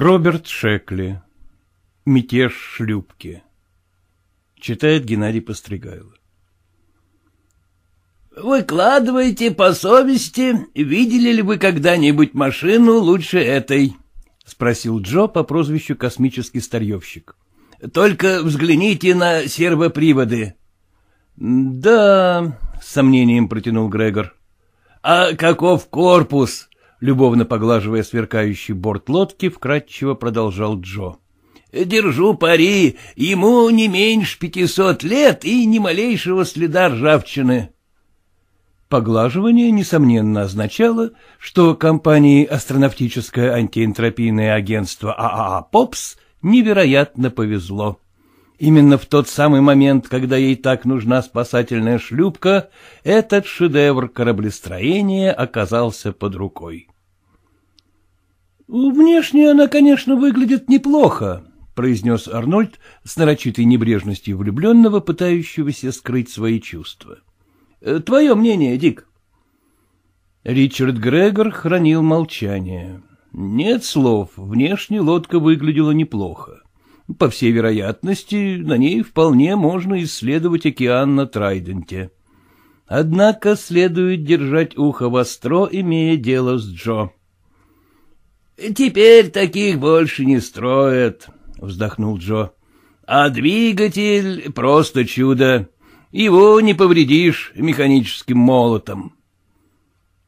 Роберт Шекли. Мятеж шлюпки. Читает Геннадий Постригайло. «Выкладывайте по совести, видели ли вы когда-нибудь машину лучше этой?» — спросил Джо по прозвищу «Космический старьевщик». «Только взгляните на сервоприводы». «Да», — с сомнением протянул Грегор. «А каков корпус?» любовно поглаживая сверкающий борт лодки, вкратчиво продолжал Джо. «Держу пари, ему не меньше пятисот лет и ни малейшего следа ржавчины». Поглаживание, несомненно, означало, что компании «Астронавтическое антиэнтропийное агентство ААА ПОПС» невероятно повезло. Именно в тот самый момент, когда ей так нужна спасательная шлюпка, этот шедевр кораблестроения оказался под рукой. «Внешне она, конечно, выглядит неплохо», — произнес Арнольд с нарочитой небрежностью влюбленного, пытающегося скрыть свои чувства. «Твое мнение, Дик?» Ричард Грегор хранил молчание. Нет слов, внешне лодка выглядела неплохо. По всей вероятности, на ней вполне можно исследовать океан на Трайденте. Однако следует держать ухо востро, имея дело с Джо. «Теперь таких больше не строят», — вздохнул Джо. «А двигатель — просто чудо. Его не повредишь механическим молотом».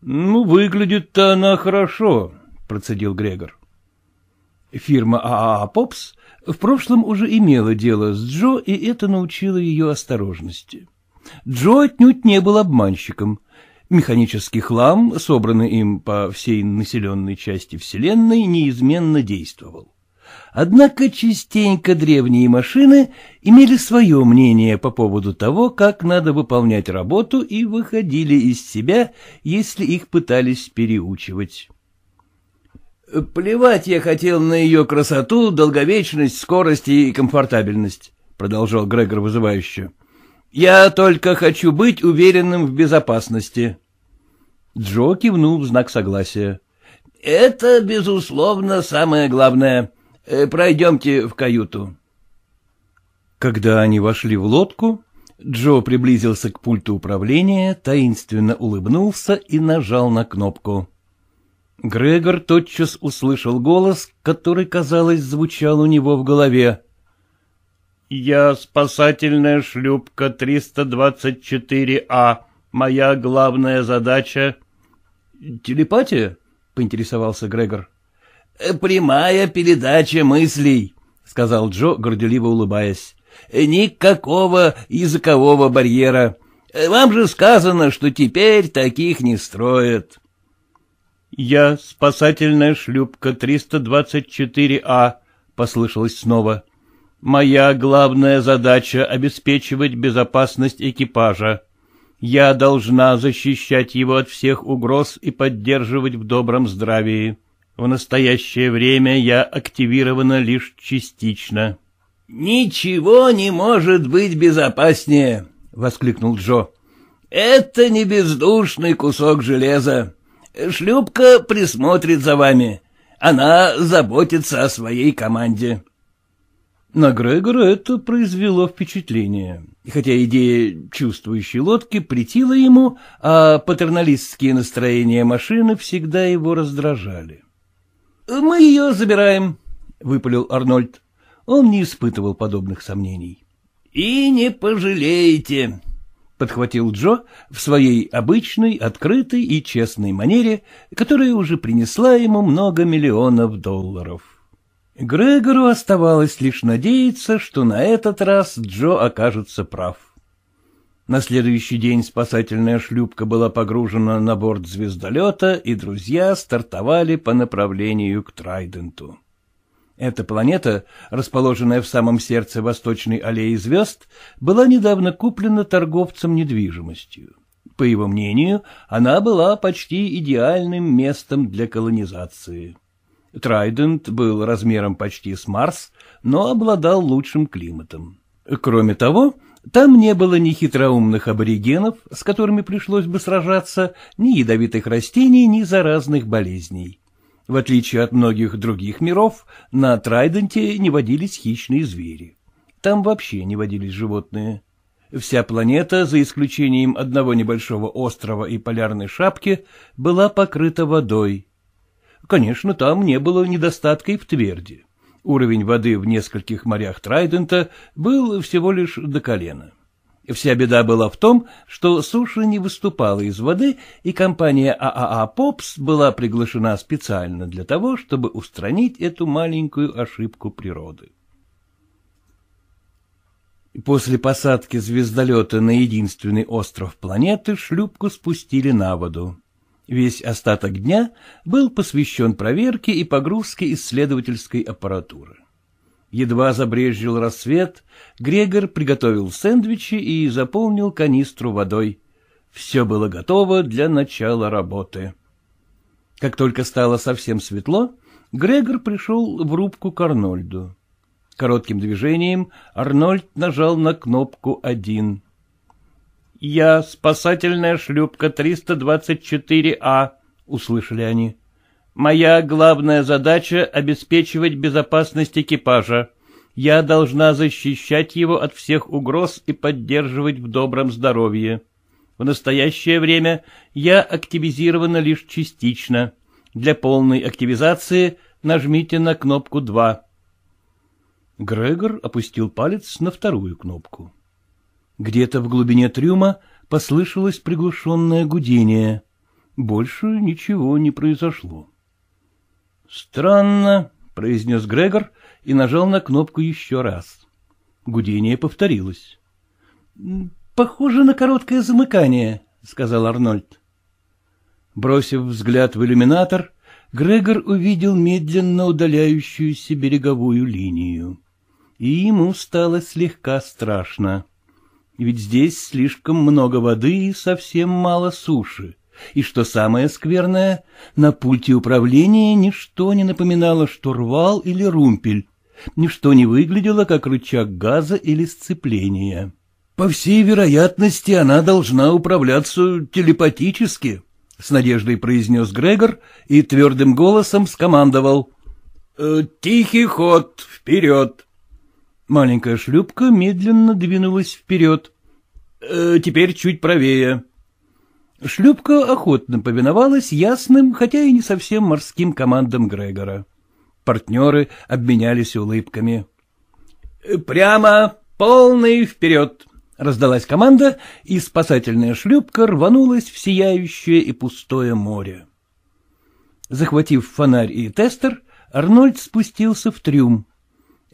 «Ну, выглядит-то она хорошо», — процедил Грегор. Фирма ААА а «Попс» В прошлом уже имела дело с Джо, и это научило ее осторожности. Джо отнюдь не был обманщиком. Механический хлам, собранный им по всей населенной части Вселенной, неизменно действовал. Однако частенько древние машины имели свое мнение по поводу того, как надо выполнять работу, и выходили из себя, если их пытались переучивать. Плевать я хотел на ее красоту, долговечность, скорость и комфортабельность, продолжал Грегор вызывающе. Я только хочу быть уверенным в безопасности. Джо кивнул в знак согласия. Это, безусловно, самое главное. Э, пройдемте в каюту. Когда они вошли в лодку, Джо приблизился к пульту управления, таинственно улыбнулся и нажал на кнопку. Грегор тотчас услышал голос, который, казалось, звучал у него в голове. «Я спасательная шлюпка 324А. А. Моя главная задача...» «Телепатия?» — поинтересовался Грегор. «Э, «Прямая передача мыслей», — сказал Джо, горделиво улыбаясь. «Э, «Никакого языкового барьера. Э, вам же сказано, что теперь таких не строят» я, спасательная шлюпка 324А», а», — послышалось снова. «Моя главная задача — обеспечивать безопасность экипажа. Я должна защищать его от всех угроз и поддерживать в добром здравии. В настоящее время я активирована лишь частично». «Ничего не может быть безопаснее», — воскликнул Джо. «Это не бездушный кусок железа. Шлюпка присмотрит за вами. Она заботится о своей команде. На Грегора это произвело впечатление, хотя идея чувствующей лодки претила ему, а патерналистские настроения машины всегда его раздражали. «Мы ее забираем», — выпалил Арнольд. Он не испытывал подобных сомнений. «И не пожалеете», подхватил Джо в своей обычной, открытой и честной манере, которая уже принесла ему много миллионов долларов. Грегору оставалось лишь надеяться, что на этот раз Джо окажется прав. На следующий день спасательная шлюпка была погружена на борт звездолета, и друзья стартовали по направлению к Трайденту. Эта планета, расположенная в самом сердце Восточной аллеи звезд, была недавно куплена торговцем недвижимостью. По его мнению, она была почти идеальным местом для колонизации. Трайдент был размером почти с Марс, но обладал лучшим климатом. Кроме того, там не было ни хитроумных аборигенов, с которыми пришлось бы сражаться, ни ядовитых растений, ни заразных болезней. В отличие от многих других миров, на Трайденте не водились хищные звери. Там вообще не водились животные. Вся планета, за исключением одного небольшого острова и полярной шапки, была покрыта водой. Конечно, там не было недостатка и в тверди. Уровень воды в нескольких морях Трайдента был всего лишь до колена. — Вся беда была в том, что суша не выступала из воды, и компания ААА а а «Попс» была приглашена специально для того, чтобы устранить эту маленькую ошибку природы. После посадки звездолета на единственный остров планеты шлюпку спустили на воду. Весь остаток дня был посвящен проверке и погрузке исследовательской аппаратуры. Едва забрежил рассвет, Грегор приготовил сэндвичи и заполнил канистру водой. Все было готово для начала работы. Как только стало совсем светло, Грегор пришел в рубку к Арнольду. Коротким движением Арнольд нажал на кнопку «один». «Я спасательная шлюпка 324А», а», — услышали они. Моя главная задача — обеспечивать безопасность экипажа. Я должна защищать его от всех угроз и поддерживать в добром здоровье. В настоящее время я активизирована лишь частично. Для полной активизации нажмите на кнопку 2. Грегор опустил палец на вторую кнопку. Где-то в глубине трюма послышалось приглушенное гудение. Больше ничего не произошло. «Странно», — произнес Грегор и нажал на кнопку еще раз. Гудение повторилось. «Похоже на короткое замыкание», — сказал Арнольд. Бросив взгляд в иллюминатор, Грегор увидел медленно удаляющуюся береговую линию. И ему стало слегка страшно. Ведь здесь слишком много воды и совсем мало суши и, что самое скверное, на пульте управления ничто не напоминало штурвал или румпель, ничто не выглядело как рычаг газа или сцепления. «По всей вероятности, она должна управляться телепатически», — с надеждой произнес Грегор и твердым голосом скомандовал. «Э, «Тихий ход, вперед!» Маленькая шлюпка медленно двинулась вперед. «Э, «Теперь чуть правее», Шлюпка охотно повиновалась ясным, хотя и не совсем морским командам Грегора. Партнеры обменялись улыбками. «Прямо, полный вперед!» — раздалась команда, и спасательная шлюпка рванулась в сияющее и пустое море. Захватив фонарь и тестер, Арнольд спустился в трюм.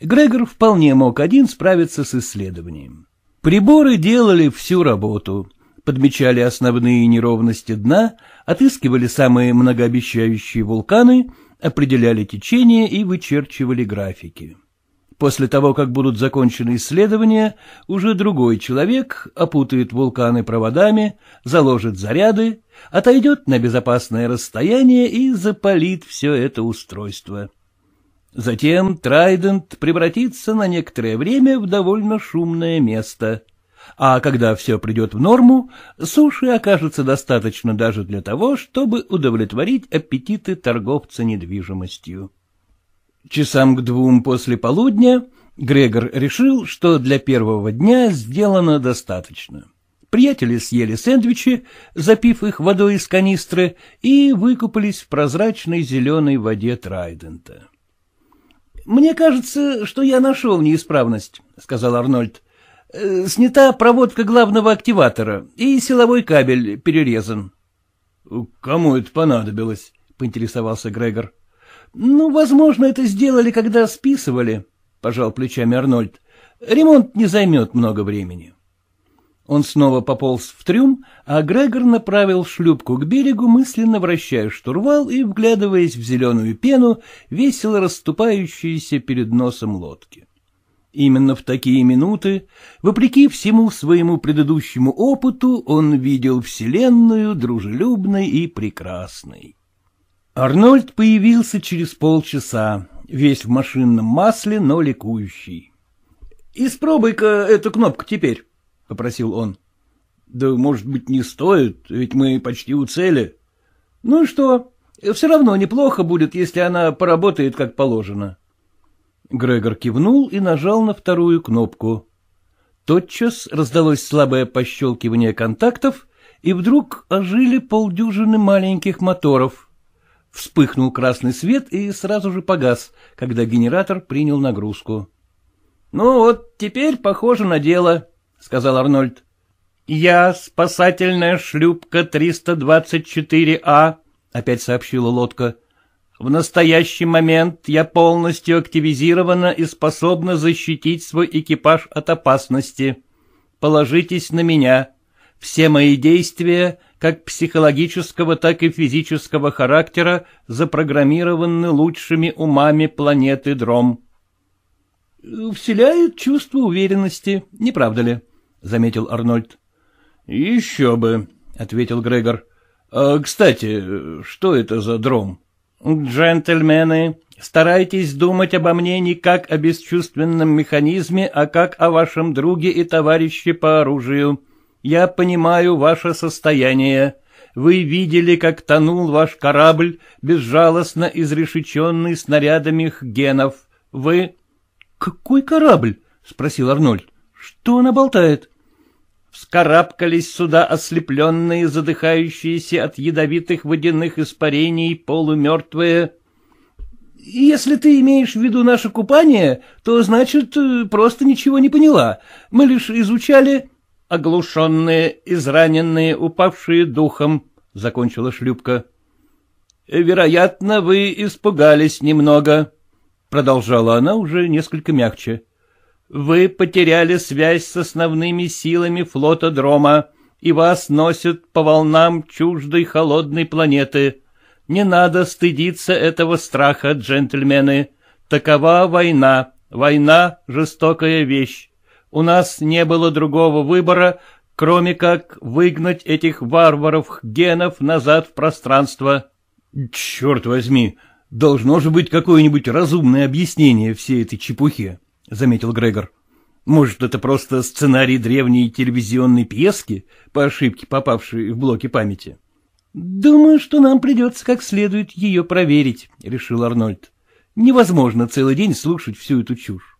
Грегор вполне мог один справиться с исследованием. Приборы делали всю работу подмечали основные неровности дна, отыскивали самые многообещающие вулканы, определяли течение и вычерчивали графики. После того, как будут закончены исследования, уже другой человек опутает вулканы проводами, заложит заряды, отойдет на безопасное расстояние и запалит все это устройство. Затем Трайдент превратится на некоторое время в довольно шумное место — а когда все придет в норму, суши окажется достаточно даже для того, чтобы удовлетворить аппетиты торговца недвижимостью. Часам к двум после полудня Грегор решил, что для первого дня сделано достаточно. Приятели съели сэндвичи, запив их водой из канистры, и выкупались в прозрачной зеленой воде Трайдента. «Мне кажется, что я нашел неисправность», — сказал Арнольд. Э, снята проводка главного активатора, и силовой кабель перерезан. — Кому это понадобилось? — поинтересовался Грегор. — Ну, возможно, это сделали, когда списывали, — пожал плечами Арнольд. — Ремонт не займет много времени. Он снова пополз в трюм, а Грегор направил шлюпку к берегу, мысленно вращая штурвал и вглядываясь в зеленую пену, весело расступающуюся перед носом лодки. Именно в такие минуты, вопреки всему своему предыдущему опыту, он видел Вселенную дружелюбной и прекрасной. Арнольд появился через полчаса, весь в машинном масле, но ликующий. — Испробуй-ка эту кнопку теперь, — попросил он. — Да, может быть, не стоит, ведь мы почти у цели. — Ну и что? Все равно неплохо будет, если она поработает как положено. — Грегор кивнул и нажал на вторую кнопку. Тотчас раздалось слабое пощелкивание контактов, и вдруг ожили полдюжины маленьких моторов. Вспыхнул красный свет и сразу же погас, когда генератор принял нагрузку. — Ну вот, теперь похоже на дело, — сказал Арнольд. — Я спасательная шлюпка 324А, а», — опять сообщила лодка. В настоящий момент я полностью активизирована и способна защитить свой экипаж от опасности. Положитесь на меня. Все мои действия, как психологического, так и физического характера, запрограммированы лучшими умами планеты Дром. — Вселяет чувство уверенности, не правда ли? — заметил Арнольд. — Еще бы, — ответил Грегор. А, — Кстати, что это за Дром? — «Джентльмены, старайтесь думать обо мне не как о бесчувственном механизме, а как о вашем друге и товарище по оружию. Я понимаю ваше состояние. Вы видели, как тонул ваш корабль, безжалостно изрешеченный снарядами генов. Вы...» «Какой корабль?» — спросил Арнольд. «Что она болтает?» вскарабкались сюда ослепленные, задыхающиеся от ядовитых водяных испарений полумертвые. «Если ты имеешь в виду наше купание, то, значит, э, просто ничего не поняла. Мы лишь изучали...» «Оглушенные, израненные, упавшие духом», — закончила шлюпка. «Вероятно, вы испугались немного», — продолжала она уже несколько мягче. Вы потеряли связь с основными силами флота Дрома, и вас носят по волнам чуждой холодной планеты. Не надо стыдиться этого страха, джентльмены. Такова война. Война — жестокая вещь. У нас не было другого выбора, кроме как выгнать этих варваров генов назад в пространство. Черт возьми, должно же быть какое-нибудь разумное объяснение всей этой чепухе. — заметил Грегор. Может, это просто сценарий древней телевизионной пьески, по ошибке попавшей в блоки памяти? — Думаю, что нам придется как следует ее проверить, — решил Арнольд. Невозможно целый день слушать всю эту чушь.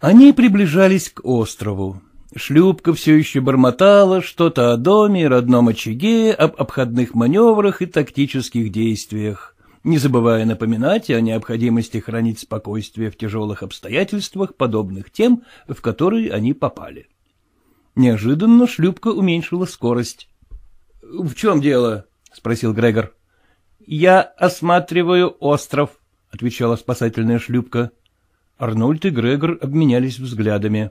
Они приближались к острову. Шлюпка все еще бормотала что-то о доме, родном очаге, об обходных маневрах и тактических действиях не забывая напоминать о необходимости хранить спокойствие в тяжелых обстоятельствах, подобных тем, в которые они попали. Неожиданно шлюпка уменьшила скорость. — В чем дело? — спросил Грегор. — Я осматриваю остров, — отвечала спасательная шлюпка. Арнольд и Грегор обменялись взглядами.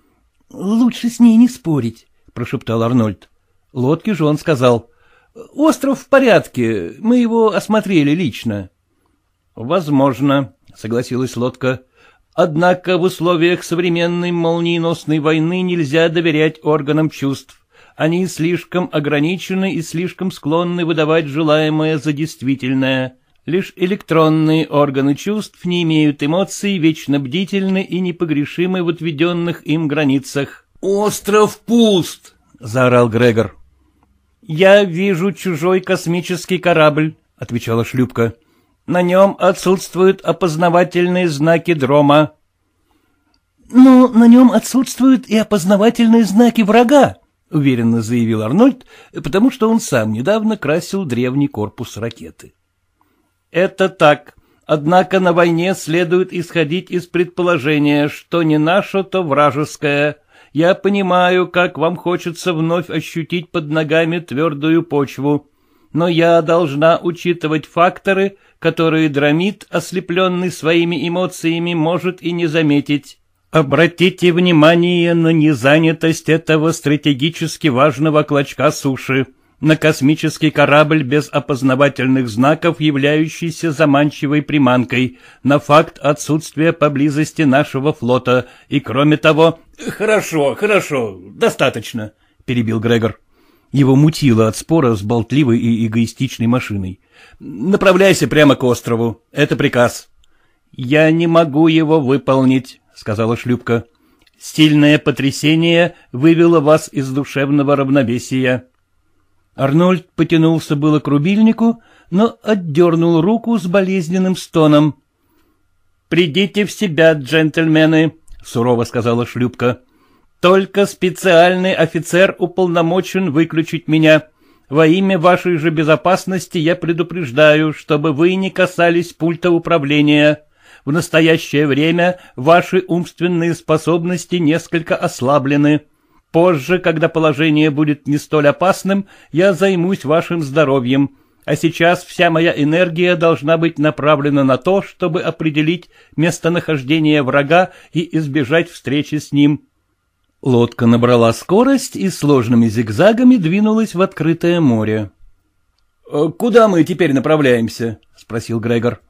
— Лучше с ней не спорить, — прошептал Арнольд. Лодке же он сказал — Остров в порядке, мы его осмотрели лично. — Возможно, — согласилась лодка. — Однако в условиях современной молниеносной войны нельзя доверять органам чувств. Они слишком ограничены и слишком склонны выдавать желаемое за действительное. Лишь электронные органы чувств не имеют эмоций, вечно бдительны и непогрешимы в отведенных им границах. «Остров пуст!» — заорал Грегор. «Я вижу чужой космический корабль», — отвечала шлюпка. «На нем отсутствуют опознавательные знаки дрома». «Но «Ну, на нем отсутствуют и опознавательные знаки врага», — уверенно заявил Арнольд, потому что он сам недавно красил древний корпус ракеты. «Это так. Однако на войне следует исходить из предположения, что не наше, то вражеское. Я понимаю, как вам хочется вновь ощутить под ногами твердую почву, но я должна учитывать факторы, которые драмит, ослепленный своими эмоциями, может и не заметить. Обратите внимание на незанятость этого стратегически важного клочка суши на космический корабль без опознавательных знаков, являющийся заманчивой приманкой, на факт отсутствия поблизости нашего флота, и кроме того... — Хорошо, хорошо, достаточно, — перебил Грегор. Его мутило от спора с болтливой и эгоистичной машиной. — Направляйся прямо к острову, это приказ. — Я не могу его выполнить, — сказала шлюпка. Сильное потрясение вывело вас из душевного равновесия. Арнольд потянулся было к рубильнику, но отдернул руку с болезненным стоном. «Придите в себя, джентльмены», — сурово сказала шлюпка. «Только специальный офицер уполномочен выключить меня. Во имя вашей же безопасности я предупреждаю, чтобы вы не касались пульта управления. В настоящее время ваши умственные способности несколько ослаблены». Позже, когда положение будет не столь опасным, я займусь вашим здоровьем, а сейчас вся моя энергия должна быть направлена на то, чтобы определить местонахождение врага и избежать встречи с ним». Лодка набрала скорость и сложными зигзагами двинулась в открытое море. «Э, «Куда мы теперь направляемся?» — спросил Грегор.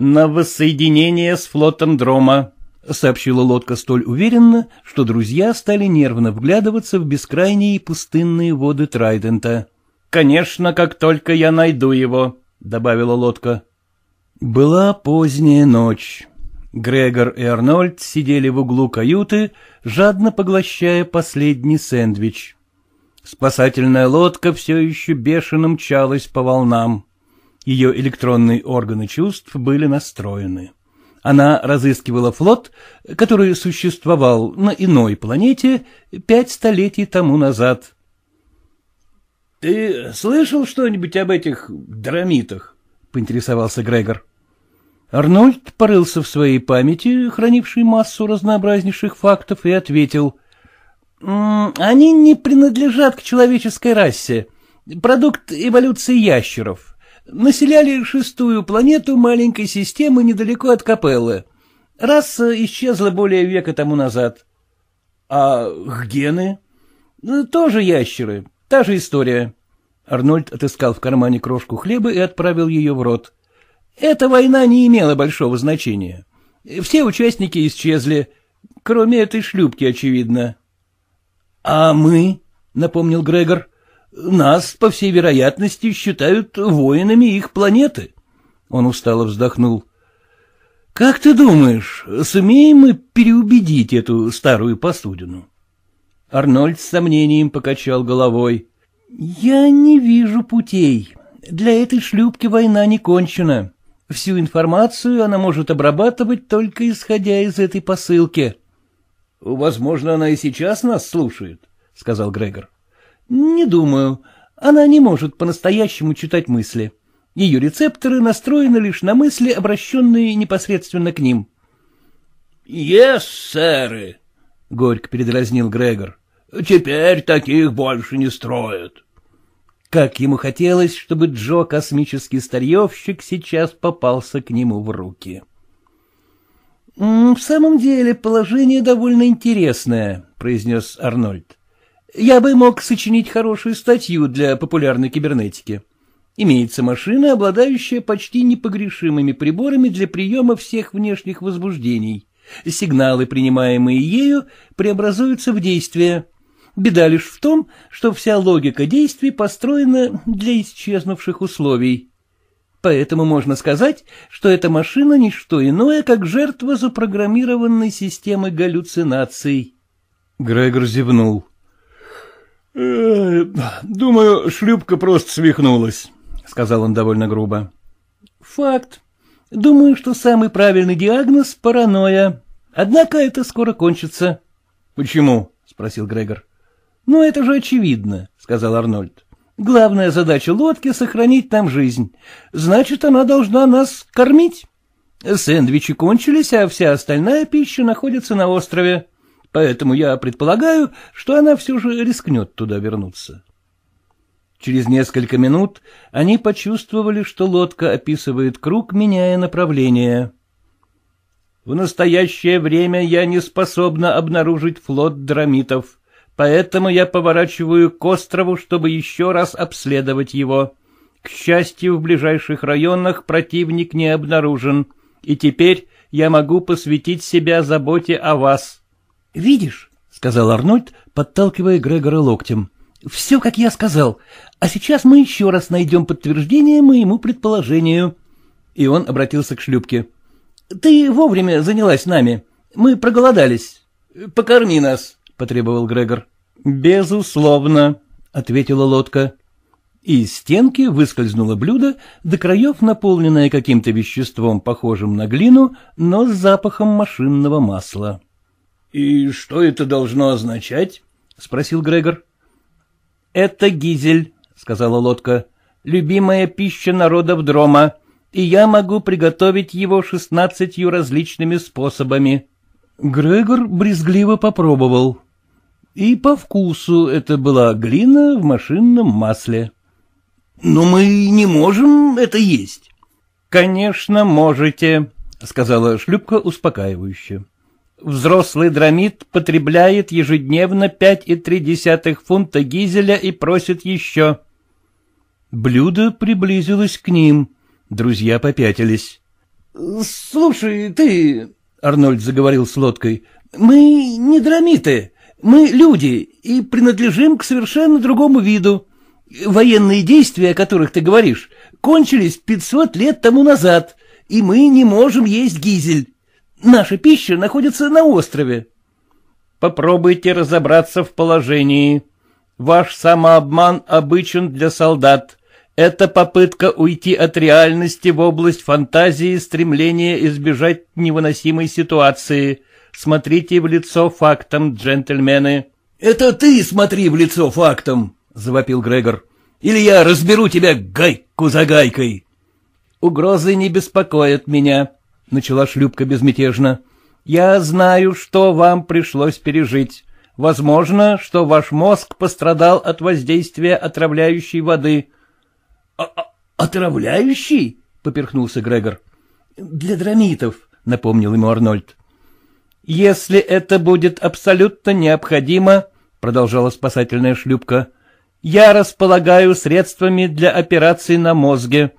«На воссоединение с флотом Дрома», — сообщила лодка столь уверенно, что друзья стали нервно вглядываться в бескрайние пустынные воды Трайдента. «Конечно, как только я найду его», — добавила лодка. Была поздняя ночь. Грегор и Арнольд сидели в углу каюты, жадно поглощая последний сэндвич. Спасательная лодка все еще бешено мчалась по волнам. Ее электронные органы чувств были настроены. Она разыскивала флот, который существовал на иной планете пять столетий тому назад. — Ты слышал что-нибудь об этих драмитах? — поинтересовался Грегор. Арнольд порылся в своей памяти, хранившей массу разнообразнейших фактов, и ответил. — Они не принадлежат к человеческой расе. Продукт эволюции ящеров. — населяли шестую планету маленькой системы недалеко от Капеллы. Раса э, исчезла более века тому назад. А гены? Ну, тоже ящеры, та же история. Арнольд отыскал в кармане крошку хлеба и отправил ее в рот. Эта война не имела большого значения. Все участники исчезли, кроме этой шлюпки, очевидно. — А мы? — напомнил Грегор. Нас, по всей вероятности, считают воинами их планеты. Он устало вздохнул. — Как ты думаешь, сумеем мы переубедить эту старую посудину? Арнольд с сомнением покачал головой. — Я не вижу путей. Для этой шлюпки война не кончена. Всю информацию она может обрабатывать только исходя из этой посылки. — Возможно, она и сейчас нас слушает, — сказал Грегор. Не думаю. Она не может по-настоящему читать мысли. Ее рецепторы настроены лишь на мысли, обращенные непосредственно к ним. «Yes, сэры», — горько передразнил Грегор. «Теперь таких больше не строят». Как ему хотелось, чтобы Джо, космический старьевщик, сейчас попался к нему в руки. «В самом деле положение довольно интересное», — произнес Арнольд. Я бы мог сочинить хорошую статью для популярной кибернетики. Имеется машина, обладающая почти непогрешимыми приборами для приема всех внешних возбуждений. Сигналы, принимаемые ею, преобразуются в действия. Беда лишь в том, что вся логика действий построена для исчезнувших условий. Поэтому можно сказать, что эта машина не что иное, как жертва запрограммированной системы галлюцинаций. Грегор зевнул. Э, «Думаю, шлюпка просто свихнулась», — сказал он довольно грубо. «Факт. Думаю, что самый правильный диагноз — паранойя. Однако это скоро кончится». «Почему?» — спросил Грегор. «Ну, это же очевидно», — сказал Арнольд. «Главная задача лодки — сохранить там жизнь. Значит, она должна нас кормить. Сэндвичи кончились, а вся остальная пища находится на острове» поэтому я предполагаю, что она все же рискнет туда вернуться. Через несколько минут они почувствовали, что лодка описывает круг, меняя направление. «В настоящее время я не способна обнаружить флот драмитов, поэтому я поворачиваю к острову, чтобы еще раз обследовать его. К счастью, в ближайших районах противник не обнаружен, и теперь я могу посвятить себя заботе о вас», Видишь, — сказал Арнольд, подталкивая Грегора локтем, — все, как я сказал, а сейчас мы еще раз найдем подтверждение моему предположению. И он обратился к шлюпке. — Ты вовремя занялась нами. Мы проголодались. — Покорми нас, — потребовал Грегор. — Безусловно, — ответила лодка. Из стенки выскользнуло блюдо, до краев наполненное каким-то веществом, похожим на глину, но с запахом машинного масла. — И что это должно означать? — спросил Грегор. — Это гизель, — сказала лодка, — любимая пища народов Дрома, и я могу приготовить его шестнадцатью различными способами. Грегор брезгливо попробовал. И по вкусу это была глина в машинном масле. — Но мы не можем это есть. — Конечно, можете, — сказала шлюпка успокаивающе взрослый драмит потребляет ежедневно 5,3 фунта гизеля и просит еще. Блюдо приблизилось к ним. Друзья попятились. — Слушай, ты, — Арнольд заговорил с лодкой, — мы не драмиты, мы люди и принадлежим к совершенно другому виду. Военные действия, о которых ты говоришь, кончились 500 лет тому назад, и мы не можем есть гизель. Наша пища находится на острове. Попробуйте разобраться в положении. Ваш самообман обычен для солдат. Это попытка уйти от реальности в область фантазии, стремление избежать невыносимой ситуации. Смотрите в лицо фактом, джентльмены. «Это ты смотри в лицо фактом!» — завопил Грегор. «Или я разберу тебя гайку за гайкой!» «Угрозы не беспокоят меня», начала шлюпка безмятежно, — я знаю, что вам пришлось пережить. Возможно, что ваш мозг пострадал от воздействия отравляющей воды. А, а Отравляющий? — поперхнулся Грегор. — Для драмитов, — напомнил ему Арнольд. — Если это будет абсолютно необходимо, — продолжала спасательная шлюпка, — я располагаю средствами для операции на мозге.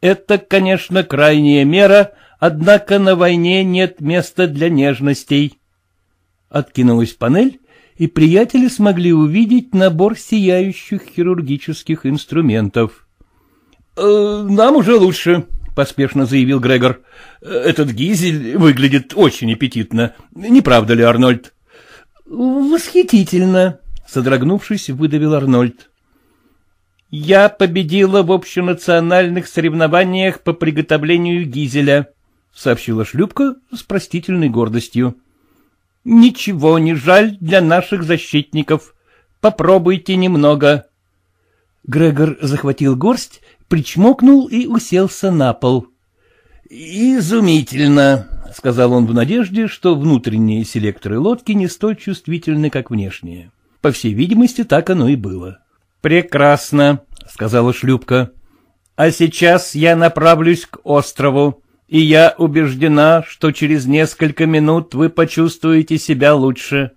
Это, конечно, крайняя мера, Однако на войне нет места для нежностей. Откинулась панель, и приятели смогли увидеть набор сияющих хирургических инструментов. «Э, «Нам уже лучше», — поспешно заявил Грегор. «Э, «Этот гизель выглядит очень аппетитно. Не правда ли, Арнольд?» «Восхитительно», — содрогнувшись, выдавил Арнольд. «Я победила в общенациональных соревнованиях по приготовлению гизеля», — сообщила шлюпка с простительной гордостью. — Ничего не жаль для наших защитников. Попробуйте немного. Грегор захватил горсть, причмокнул и уселся на пол. — Изумительно, — сказал он в надежде, что внутренние селекторы лодки не столь чувствительны, как внешние. По всей видимости, так оно и было. — Прекрасно, — сказала шлюпка. — А сейчас я направлюсь к острову и я убеждена, что через несколько минут вы почувствуете себя лучше.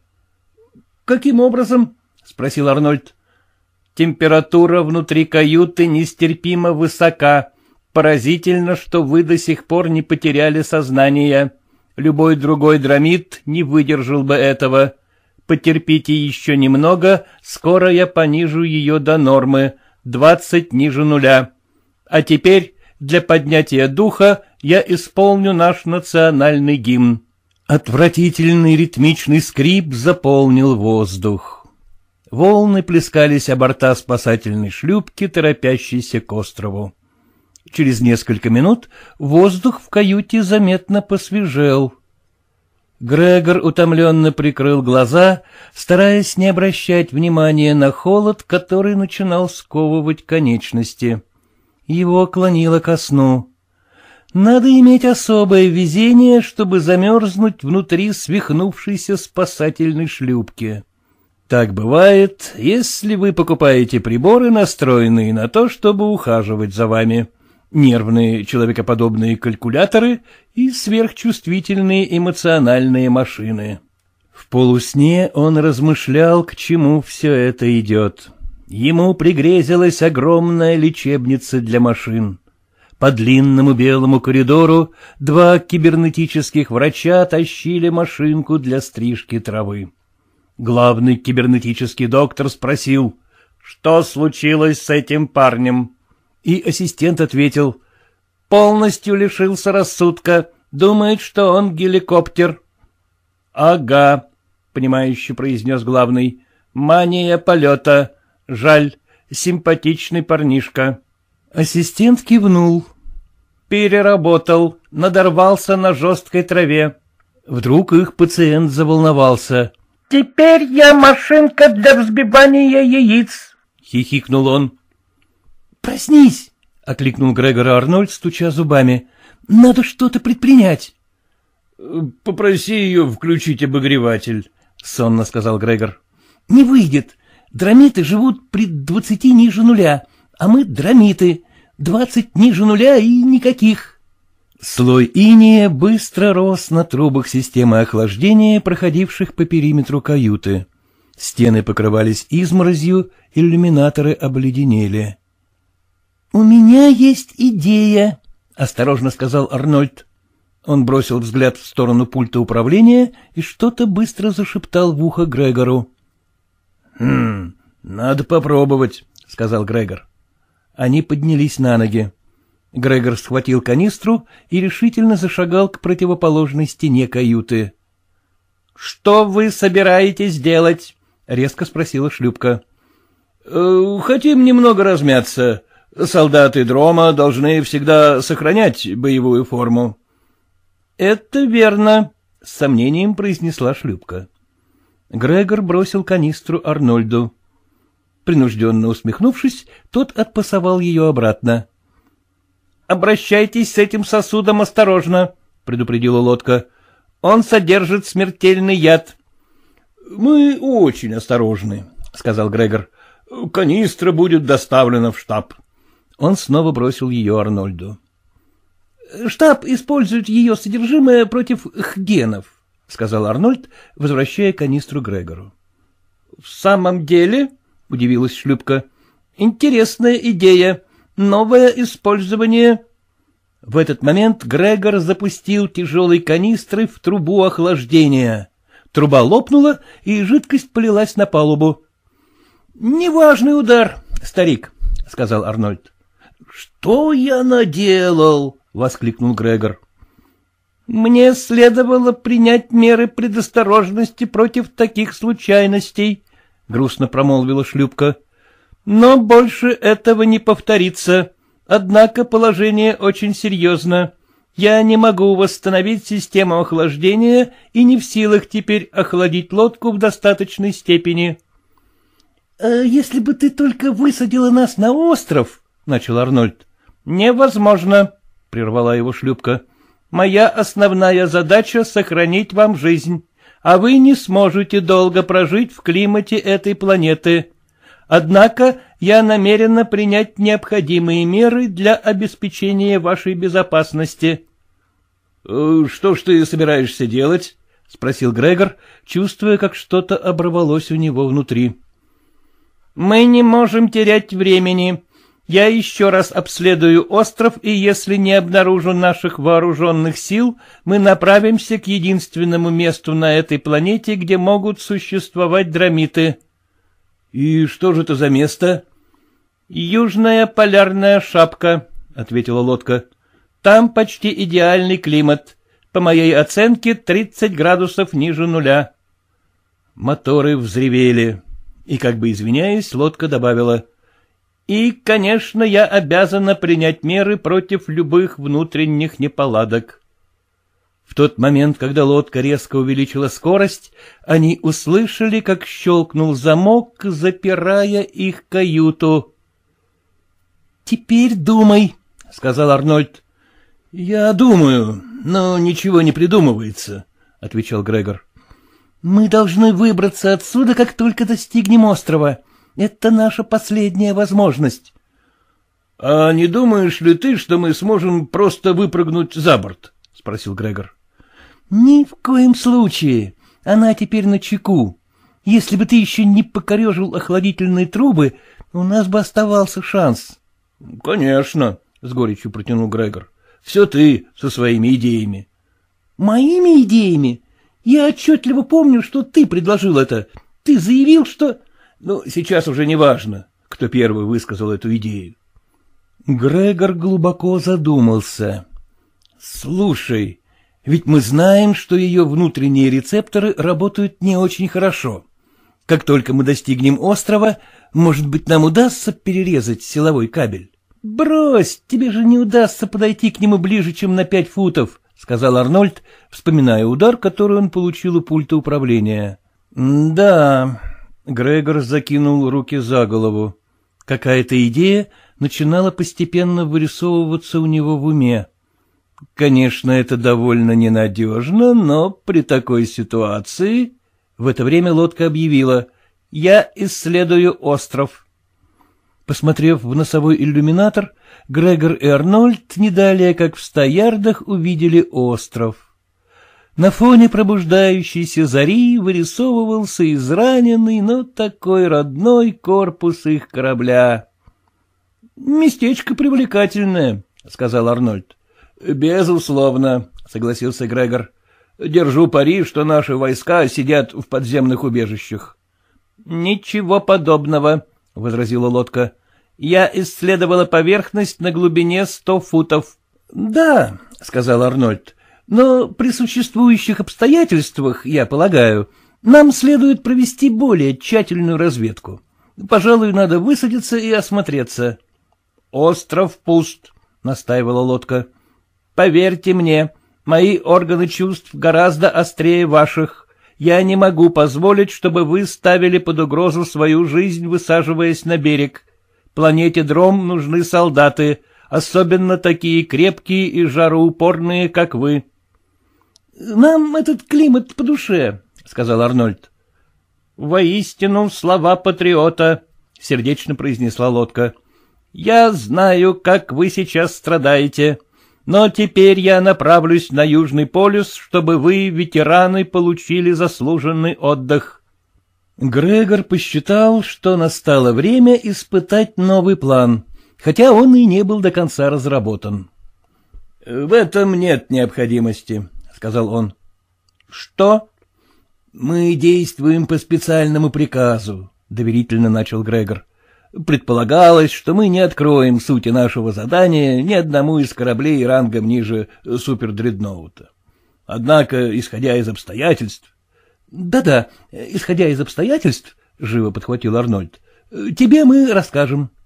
— Каким образом? — спросил Арнольд. — Температура внутри каюты нестерпимо высока. Поразительно, что вы до сих пор не потеряли сознание. Любой другой драмит не выдержал бы этого. Потерпите еще немного, скоро я понижу ее до нормы, двадцать ниже нуля. А теперь для поднятия духа я исполню наш национальный гимн. Отвратительный ритмичный скрип заполнил воздух. Волны плескались о борта спасательной шлюпки, торопящейся к острову. Через несколько минут воздух в каюте заметно посвежел. Грегор утомленно прикрыл глаза, стараясь не обращать внимания на холод, который начинал сковывать конечности. Его клонило ко сну. Надо иметь особое везение, чтобы замерзнуть внутри свихнувшейся спасательной шлюпки. Так бывает, если вы покупаете приборы, настроенные на то, чтобы ухаживать за вами. Нервные человекоподобные калькуляторы и сверхчувствительные эмоциональные машины. В полусне он размышлял, к чему все это идет. Ему пригрезилась огромная лечебница для машин. По длинному белому коридору два кибернетических врача тащили машинку для стрижки травы. Главный кибернетический доктор спросил, что случилось с этим парнем. И ассистент ответил, полностью лишился рассудка, думает, что он геликоптер. — Ага, — понимающе произнес главный, — мания полета. Жаль, симпатичный парнишка. Ассистент кивнул. Переработал, надорвался на жесткой траве. Вдруг их пациент заволновался. «Теперь я машинка для взбивания яиц», — хихикнул он. «Проснись!» — окликнул Грегор Арнольд, стуча зубами. «Надо что-то предпринять». «Попроси ее включить обогреватель», — сонно сказал Грегор. «Не выйдет. Драмиты живут при двадцати ниже нуля, а мы драмиты двадцать ниже нуля и никаких. Слой иния быстро рос на трубах системы охлаждения, проходивших по периметру каюты. Стены покрывались изморозью, иллюминаторы обледенели. — У меня есть идея, — осторожно сказал Арнольд. Он бросил взгляд в сторону пульта управления и что-то быстро зашептал в ухо Грегору. «Хм, надо попробовать», — сказал Грегор. Они поднялись на ноги. Грегор схватил канистру и решительно зашагал к противоположной стене каюты. «Что вы собираетесь делать?» — резко спросила шлюпка. «Э, «Хотим немного размяться. Солдаты Дрома должны всегда сохранять боевую форму». «Это верно», — с сомнением произнесла шлюпка. Грегор бросил канистру Арнольду. Принужденно усмехнувшись, тот отпасовал ее обратно. — Обращайтесь с этим сосудом осторожно, — предупредила лодка. — Он содержит смертельный яд. — Мы очень осторожны, — сказал Грегор. — Канистра будет доставлена в штаб. Он снова бросил ее Арнольду. — Штаб использует ее содержимое против хгенов, сказал Арнольд, возвращая канистру Грегору. — В самом деле, — удивилась шлюпка, — интересная идея, новое использование. В этот момент Грегор запустил тяжелые канистры в трубу охлаждения. Труба лопнула, и жидкость полилась на палубу. — Неважный удар, старик, — сказал Арнольд. — Что я наделал? — воскликнул Грегор. Мне следовало принять меры предосторожности против таких случайностей, — грустно промолвила шлюпка. — Но больше этого не повторится. Однако положение очень серьезно. Я не могу восстановить систему охлаждения и не в силах теперь охладить лодку в достаточной степени. «Э, если бы ты только высадила нас на остров, — начал Арнольд. — Невозможно, — прервала его шлюпка. Моя основная задача — сохранить вам жизнь, а вы не сможете долго прожить в климате этой планеты. Однако я намерена принять необходимые меры для обеспечения вашей безопасности. Э, — Что ж ты собираешься делать? — спросил Грегор, чувствуя, как что-то оборвалось у него внутри. — Мы не можем терять времени, я еще раз обследую остров, и если не обнаружу наших вооруженных сил, мы направимся к единственному месту на этой планете, где могут существовать драмиты. — И что же это за место? — Южная полярная шапка, — ответила лодка. — Там почти идеальный климат. По моей оценке, 30 градусов ниже нуля. Моторы взревели. И, как бы извиняясь, лодка добавила — и, конечно, я обязана принять меры против любых внутренних неполадок. В тот момент, когда лодка резко увеличила скорость, они услышали, как щелкнул замок, запирая их каюту. — Теперь думай, — сказал Арнольд. — Я думаю, но ничего не придумывается, — отвечал Грегор. — Мы должны выбраться отсюда, как только достигнем острова, — это наша последняя возможность. — А не думаешь ли ты, что мы сможем просто выпрыгнуть за борт? — спросил Грегор. — Ни в коем случае. Она теперь на чеку. Если бы ты еще не покорежил охладительные трубы, у нас бы оставался шанс. — Конечно, — с горечью протянул Грегор. — Все ты со своими идеями. — Моими идеями? Я отчетливо помню, что ты предложил это. Ты заявил, что... Ну, сейчас уже не важно, кто первый высказал эту идею. Грегор глубоко задумался. «Слушай, ведь мы знаем, что ее внутренние рецепторы работают не очень хорошо. Как только мы достигнем острова, может быть, нам удастся перерезать силовой кабель?» «Брось, тебе же не удастся подойти к нему ближе, чем на пять футов», — сказал Арнольд, вспоминая удар, который он получил у пульта управления. «Да, Грегор закинул руки за голову. Какая-то идея начинала постепенно вырисовываться у него в уме. Конечно, это довольно ненадежно, но при такой ситуации... В это время лодка объявила «Я исследую остров». Посмотрев в носовой иллюминатор, Грегор и Арнольд не далее, как в стоярдах увидели остров. На фоне пробуждающейся зари вырисовывался израненный, но такой родной корпус их корабля. — Местечко привлекательное, — сказал Арнольд. — Безусловно, — согласился Грегор. — Держу пари, что наши войска сидят в подземных убежищах. — Ничего подобного, — возразила лодка. — Я исследовала поверхность на глубине сто футов. — Да, — сказал Арнольд, — но при существующих обстоятельствах, я полагаю, нам следует провести более тщательную разведку. Пожалуй, надо высадиться и осмотреться. — Остров пуст, — настаивала лодка. — Поверьте мне, мои органы чувств гораздо острее ваших. Я не могу позволить, чтобы вы ставили под угрозу свою жизнь, высаживаясь на берег. Планете Дром нужны солдаты, особенно такие крепкие и жароупорные, как вы. Нам этот климат по душе, — сказал Арнольд. — Воистину слова патриота, — сердечно произнесла лодка. — Я знаю, как вы сейчас страдаете, но теперь я направлюсь на Южный полюс, чтобы вы, ветераны, получили заслуженный отдых. Грегор посчитал, что настало время испытать новый план, хотя он и не был до конца разработан. — В этом нет необходимости, сказал он. — Что? — Мы действуем по специальному приказу, — доверительно начал Грегор. — Предполагалось, что мы не откроем сути нашего задания ни одному из кораблей рангом ниже супердредноута. Однако, исходя из обстоятельств... Да — Да-да, исходя из обстоятельств, — живо подхватил Арнольд, — тебе мы расскажем. —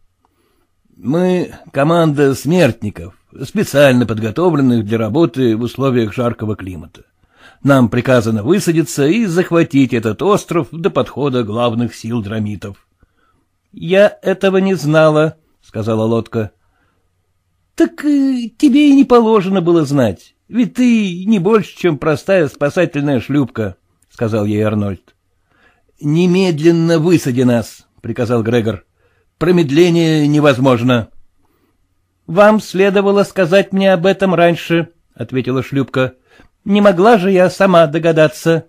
мы — команда смертников, специально подготовленных для работы в условиях жаркого климата. Нам приказано высадиться и захватить этот остров до подхода главных сил драмитов. — Я этого не знала, — сказала Лодка. — Так э, тебе и не положено было знать, ведь ты не больше, чем простая спасательная шлюпка, — сказал ей Арнольд. — Немедленно высади нас, — приказал Грегор. Промедление невозможно. — Вам следовало сказать мне об этом раньше, — ответила шлюпка. — Не могла же я сама догадаться.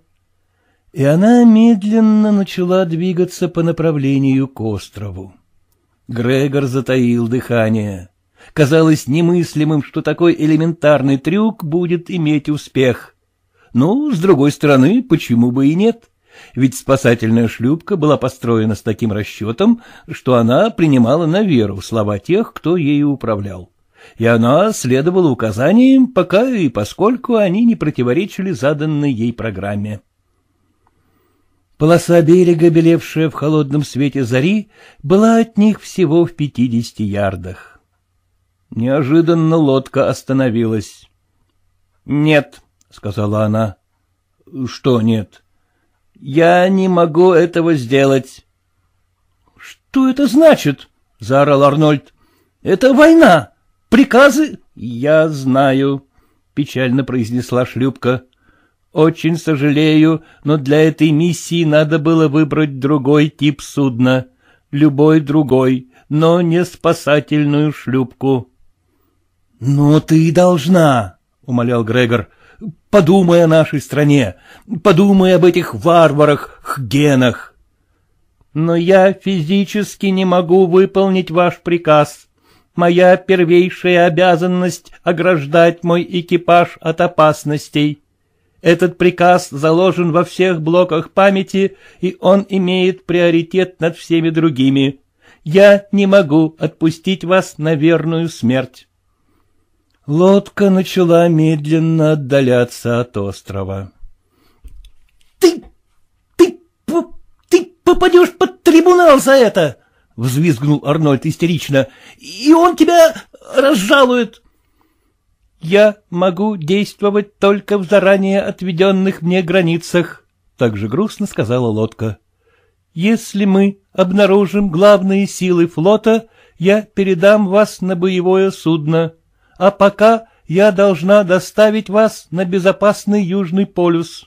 И она медленно начала двигаться по направлению к острову. Грегор затаил дыхание. Казалось немыслимым, что такой элементарный трюк будет иметь успех. Ну, с другой стороны, почему бы и нет? — ведь спасательная шлюпка была построена с таким расчетом, что она принимала на веру слова тех, кто ею управлял. И она следовала указаниям, пока и поскольку они не противоречили заданной ей программе. Полоса берега, белевшая в холодном свете зари, была от них всего в пятидесяти ярдах. Неожиданно лодка остановилась. — Нет, — сказала она. — Что нет? — я не могу этого сделать. — Что это значит? — заорал Арнольд. — Это война. Приказы? — Я знаю, — печально произнесла шлюпка. — Очень сожалею, но для этой миссии надо было выбрать другой тип судна. Любой другой, но не спасательную шлюпку. — Ну, ты и должна, — умолял Грегор подумай о нашей стране, подумай об этих варварах, хгенах. Но я физически не могу выполнить ваш приказ. Моя первейшая обязанность — ограждать мой экипаж от опасностей. Этот приказ заложен во всех блоках памяти, и он имеет приоритет над всеми другими. Я не могу отпустить вас на верную смерть. Лодка начала медленно отдаляться от острова. — Ты... ты... ты попадешь под трибунал за это! — взвизгнул Арнольд истерично. — И он тебя разжалует! — Я могу действовать только в заранее отведенных мне границах, — также грустно сказала лодка. — Если мы обнаружим главные силы флота, я передам вас на боевое судно. — а пока я должна доставить вас на безопасный Южный полюс.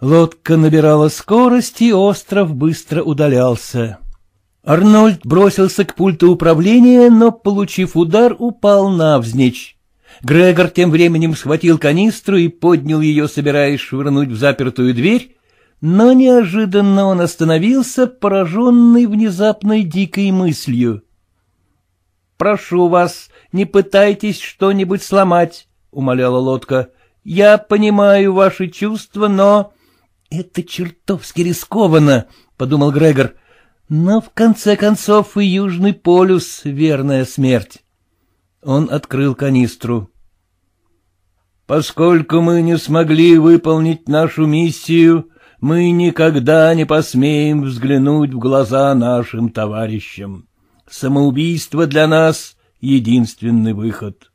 Лодка набирала скорость, и остров быстро удалялся. Арнольд бросился к пульту управления, но, получив удар, упал навзничь. Грегор тем временем схватил канистру и поднял ее, собираясь швырнуть в запертую дверь, но неожиданно он остановился, пораженный внезапной дикой мыслью. «Прошу вас, не пытайтесь что-нибудь сломать, — умоляла лодка. — Я понимаю ваши чувства, но... — Это чертовски рискованно, — подумал Грегор. — Но, в конце концов, и Южный полюс — верная смерть. Он открыл канистру. — Поскольку мы не смогли выполнить нашу миссию, мы никогда не посмеем взглянуть в глаза нашим товарищам. Самоубийство для нас единственный выход.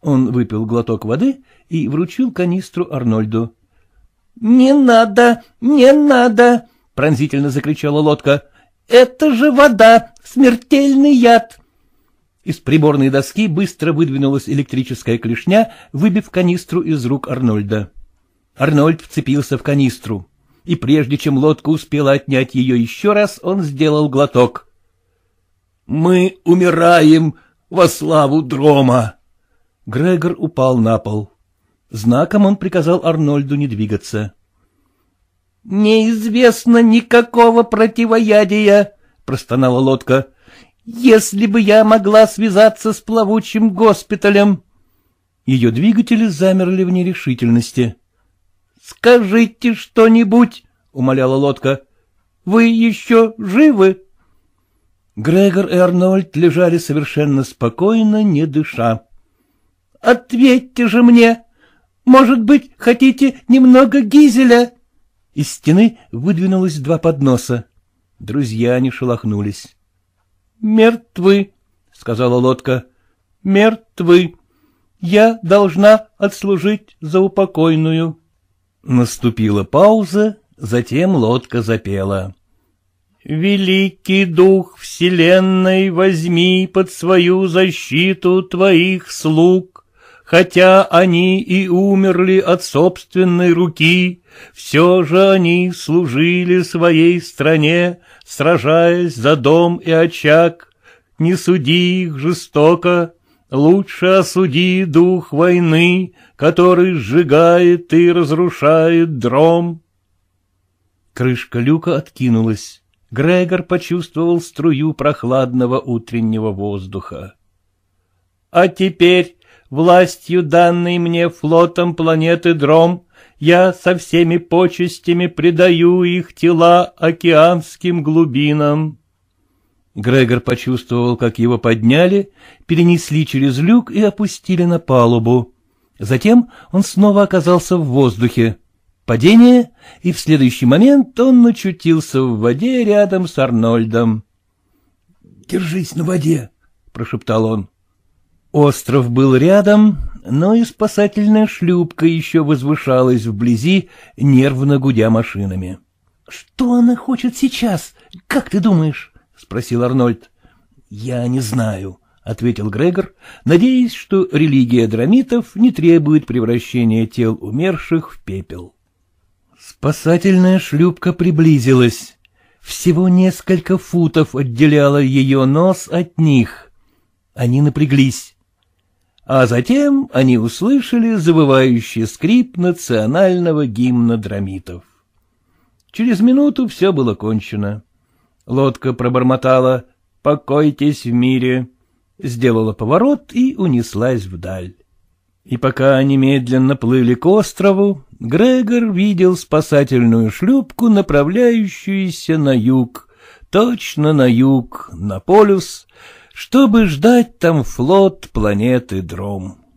Он выпил глоток воды и вручил канистру Арнольду. — Не надо, не надо! — пронзительно закричала лодка. — Это же вода, смертельный яд! Из приборной доски быстро выдвинулась электрическая клешня, выбив канистру из рук Арнольда. Арнольд вцепился в канистру, и прежде чем лодка успела отнять ее еще раз, он сделал глоток. — Мы умираем! Во славу Дрома! Грегор упал на пол. Знаком он приказал Арнольду не двигаться. — Неизвестно никакого противоядия, — простонала лодка. — Если бы я могла связаться с плавучим госпиталем... Ее двигатели замерли в нерешительности. — Скажите что-нибудь, — умоляла лодка. — Вы еще живы? — Грегор и Арнольд лежали совершенно спокойно, не дыша. — Ответьте же мне! Может быть, хотите немного гизеля? Из стены выдвинулось два подноса. Друзья не шелохнулись. — Мертвы, — сказала лодка. — Мертвы. Я должна отслужить за упокойную. Наступила пауза, затем лодка запела. Великий Дух Вселенной, возьми под свою защиту твоих слуг, хотя они и умерли от собственной руки, все же они служили своей стране, сражаясь за дом и очаг, не суди их жестоко, лучше осуди дух войны, который сжигает и разрушает дром. Крышка люка откинулась. Грегор почувствовал струю прохладного утреннего воздуха. «А теперь, властью данной мне флотом планеты Дром, я со всеми почестями предаю их тела океанским глубинам». Грегор почувствовал, как его подняли, перенесли через люк и опустили на палубу. Затем он снова оказался в воздухе. Падение, и в следующий момент он очутился в воде рядом с Арнольдом. «Держись на воде», — прошептал он. Остров был рядом, но и спасательная шлюпка еще возвышалась вблизи, нервно гудя машинами. — Что она хочет сейчас, как ты думаешь? — спросил Арнольд. — Я не знаю, — ответил Грегор, надеясь, что религия драмитов не требует превращения тел умерших в пепел. Спасательная шлюпка приблизилась. Всего несколько футов отделяла ее нос от них. Они напряглись. А затем они услышали завывающий скрип национального гимна драмитов. Через минуту все было кончено. Лодка пробормотала «Покойтесь в мире», сделала поворот и унеслась вдаль. И пока они медленно плыли к острову, Грегор видел спасательную шлюпку, направляющуюся на юг, точно на юг, на полюс, чтобы ждать там флот планеты Дром.